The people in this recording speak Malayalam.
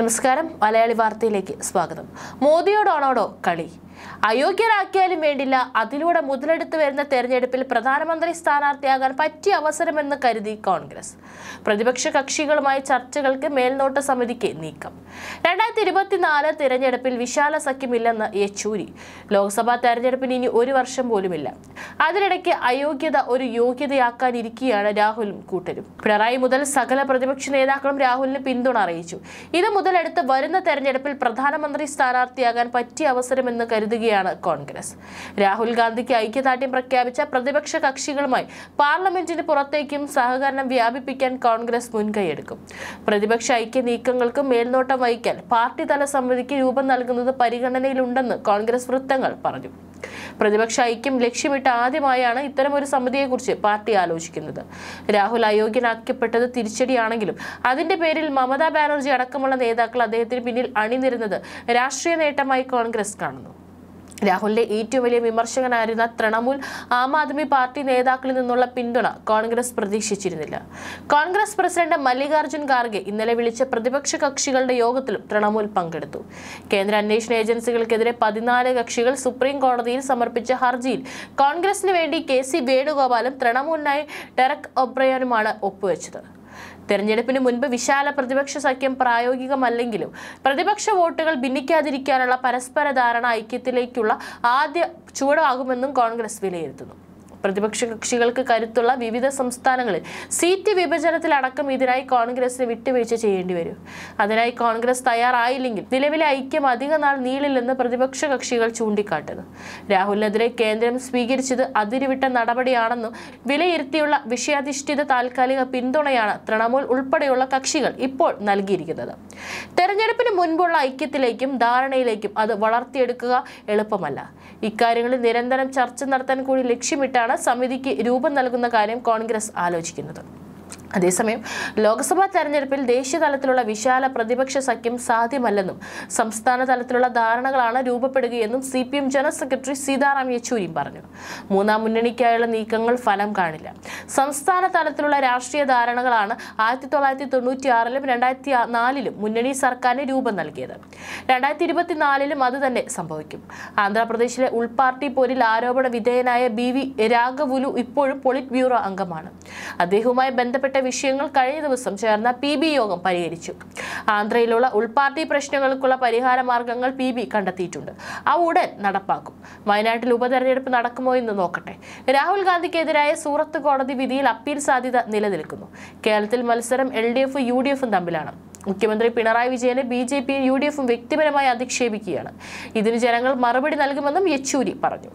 നമസ്കാരം മലയാളി വാർത്തയിലേക്ക് സ്വാഗതം മോദിയോടാണോടോ കളി അയോഗ്യരാക്കിയാലും വേണ്ടില്ല അതിലൂടെ മുതലെടുത്ത് വരുന്ന തെരഞ്ഞെടുപ്പിൽ പ്രധാനമന്ത്രി സ്ഥാനാർത്ഥിയാകാൻ പറ്റിയ അവസരമെന്ന് കരുതി കോൺഗ്രസ് പ്രതിപക്ഷ കക്ഷികളുമായി ചർച്ചകൾക്ക് മേൽനോട്ട സമിതിക്ക് നീക്കം രണ്ടായിരത്തി ഇരുപത്തിനാല് തിരഞ്ഞെടുപ്പിൽ വിശാല സഖ്യമില്ലെന്ന് യെച്ചൂരി ലോക്സഭാ തെരഞ്ഞെടുപ്പിന് ഇനി ഒരു വർഷം പോലുമില്ല അതിനിടയ്ക്ക് അയോഗ്യത ഒരു യോഗ്യതയാക്കാനിരിക്കുകയാണ് രാഹുലും കൂട്ടരും പിണറായി മുതൽ സകല പ്രതിപക്ഷ നേതാക്കളും രാഹുലിന് പിന്തുണ അറിയിച്ചു ഇത് മുതലെടുത്ത് വരുന്ന തെരഞ്ഞെടുപ്പിൽ പ്രധാനമന്ത്രി സ്ഥാനാർത്ഥിയാകാൻ പറ്റിയ അവസരമെന്ന് കരുതി കരുതുകയാണ് കോൺഗ്രസ് രാഹുൽ ഗാന്ധിക്ക് ഐക്യദാർഢ്യം പ്രഖ്യാപിച്ച പ്രതിപക്ഷ കക്ഷികളുമായി പാർലമെന്റിന് പുറത്തേക്കും സഹകരണം വ്യാപിപ്പിക്കാൻ കോൺഗ്രസ് മുൻകൈയെടുക്കും പ്രതിപക്ഷ ഐക്യ നീക്കങ്ങൾക്കും മേൽനോട്ടം വഹിക്കാൻ പാർട്ടി തല സമിതിക്ക് രൂപം നൽകുന്നത് പരിഗണനയിലുണ്ടെന്ന് കോൺഗ്രസ് വൃത്തങ്ങൾ പറഞ്ഞു പ്രതിപക്ഷ ഐക്യം ലക്ഷ്യമിട്ട് ആദ്യമായാണ് ഇത്തരമൊരു സമിതിയെക്കുറിച്ച് പാർട്ടി ആലോചിക്കുന്നത് രാഹുൽ അയോഗ്യനാക്കപ്പെട്ടത് തിരിച്ചടിയാണെങ്കിലും അതിന്റെ പേരിൽ മമതാ ബാനർജി അടക്കമുള്ള നേതാക്കൾ അദ്ദേഹത്തിന് പിന്നിൽ അണിനിരുന്നത് രാഷ്ട്രീയ നേട്ടമായി കോൺഗ്രസ് കാണുന്നു രാഹുലിന്റെ ഏറ്റവും വലിയ വിമർശകനായിരുന്ന തൃണമൂൽ ആം ആദ്മി പാർട്ടി നേതാക്കളിൽ നിന്നുള്ള പിന്തുണ കോൺഗ്രസ് പ്രതീക്ഷിച്ചിരുന്നില്ല കോൺഗ്രസ് പ്രസിഡന്റ് മല്ലികാർജ്ജുൻ ഖാർഗെ ഇന്നലെ വിളിച്ച പ്രതിപക്ഷ കക്ഷികളുടെ യോഗത്തിലും തൃണമൂൽ പങ്കെടുത്തു കേന്ദ്ര അന്വേഷണ ഏജൻസികൾക്കെതിരെ പതിനാല് കക്ഷികൾ സുപ്രീം കോടതിയിൽ സമർപ്പിച്ച ഹർജിയിൽ കോൺഗ്രസിന് വേണ്ടി കെ സി വേണുഗോപാലും തൃണമൂലിനായി ഡെറക് ഒബ്രയാനുമാണ് ഒപ്പുവെച്ചത് തെരഞ്ഞെടുപ്പിന് മുൻപ് വിശാല പ്രതിപക്ഷ സഖ്യം പ്രായോഗികമല്ലെങ്കിലും പ്രതിപക്ഷ വോട്ടുകൾ ഭിന്നിക്കാതിരിക്കാനുള്ള പരസ്പര ധാരണ ഐക്യത്തിലേക്കുള്ള ആദ്യ ചുവടാകുമെന്നും കോൺഗ്രസ് വിലയിരുത്തുന്നു പ്രതിപക്ഷ കക്ഷികൾക്ക് കരുത്തുള്ള വിവിധ സംസ്ഥാനങ്ങളിൽ സീറ്റ് വിഭജനത്തിലടക്കം ഇതിനായി കോൺഗ്രസിന് വിട്ടുവീഴ്ച ചെയ്യേണ്ടി വരും അതിനായി കോൺഗ്രസ് തയ്യാറായില്ലെങ്കിൽ നിലവിലെ ഐക്യം അധിക നാൾ നീളില്ലെന്ന് പ്രതിപക്ഷ കക്ഷികൾ ചൂണ്ടിക്കാട്ടുന്നു രാഹുലിനെതിരെ കേന്ദ്രം സ്വീകരിച്ചത് അതിരുവിട്ട നടപടിയാണെന്നും വിലയിരുത്തിയുള്ള വിഷയാധിഷ്ഠിത താൽക്കാലിക പിന്തുണയാണ് തൃണമൂൽ ഉൾപ്പെടെയുള്ള കക്ഷികൾ ഇപ്പോൾ നൽകിയിരിക്കുന്നത് തെരഞ്ഞെടുപ്പിന് മുൻപുള്ള ഐക്യത്തിലേക്കും ധാരണയിലേക്കും അത് വളർത്തിയെടുക്കുക എളുപ്പമല്ല ഇക്കാര്യങ്ങളിൽ നിരന്തരം ചർച്ച നടത്താൻ കൂടി ലക്ഷ്യമിട്ടാണ് സമിതിക്ക് രൂപം നൽകുന്ന കാര്യം കോൺഗ്രസ് ആലോചിക്കുന്നത് അതേസമയം ലോക്സഭാ തെരഞ്ഞെടുപ്പിൽ ദേശീയ തലത്തിലുള്ള വിശാല പ്രതിപക്ഷ സഖ്യം സാധ്യമല്ലെന്നും സംസ്ഥാന തലത്തിലുള്ള ധാരണകളാണ് രൂപപ്പെടുകയെന്നും C P M general secretary Sitaram യെച്ചൂരിയും പറഞ്ഞു മൂന്നാം മുന്നണിക്കായുള്ള നീക്കങ്ങൾ ഫലം കാണില്ല സംസ്ഥാന തലത്തിലുള്ള രാഷ്ട്രീയ ധാരണകളാണ് ആയിരത്തി തൊള്ളായിരത്തി ആറിലും രണ്ടായിരത്തി നാലിലും മുന്നണി സർക്കാരിന് രൂപം നൽകിയത് രണ്ടായിരത്തി ഇരുപത്തിനാലിലും അതുതന്നെ സംഭവിക്കും ആന്ധ്രാപ്രദേശിലെ ഉൾപാർട്ടി പോരിൽ ആരോപണ വിധേയനായ ബി വി രാഘവുലു ഇപ്പോഴും പൊളിറ്റ് ബ്യൂറോ അംഗമാണ് അദ്ദേഹവുമായി ബന്ധപ്പെട്ട വിഷയങ്ങൾ കഴിഞ്ഞ ദിവസം ചേർന്ന പി ബി യോഗം പരിഹരിച്ചു ആന്ധ്രയിലുള്ള ഉൾപാർട്ടി പ്രശ്നങ്ങൾക്കുള്ള പരിഹാര മാർഗങ്ങൾ പി ബി കണ്ടെത്തിയിട്ടുണ്ട് അവ ഉടൻ നടപ്പാക്കും വയനാട്ടിൽ ഉപതെരഞ്ഞെടുപ്പ് നടക്കുമോ എന്ന് നോക്കട്ടെ രാഹുൽ ഗാന്ധിക്കെതിരായ സൂറത്ത് കോടതി വിധിയിൽ അപ്പീൽ സാധ്യത നിലനിൽക്കുന്നു കേരളത്തിൽ മത്സരം എൽ ഡി എഫും യു ഡി എഫും തമ്മിലാണ് മുഖ്യമന്ത്രി പിണറായി വിജയനെ ബി ജെ പിയും യു ഡി എഫും വ്യക്തിപരമായി അധിക്ഷേപിക്കുകയാണ് ഇതിന് ജനങ്ങൾ മറുപടി നൽകുമെന്നും യെച്ചൂരി പറഞ്ഞു